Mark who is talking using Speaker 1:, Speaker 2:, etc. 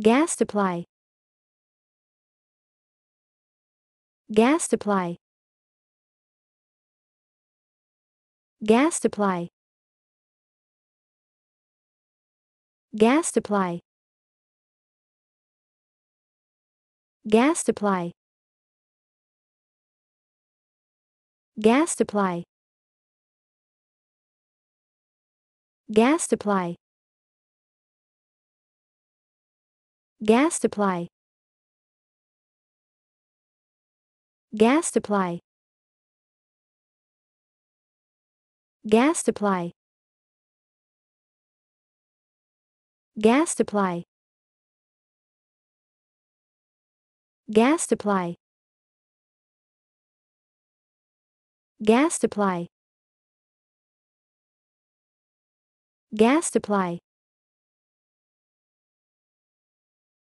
Speaker 1: Gas supply. Gas supply. Gas supply. Gas supply. Gas supply. Gas supply. Gas supply. Gas supply. Gas supply. Gas supply. Gas supply. Gas supply. Gas supply. Gas supply.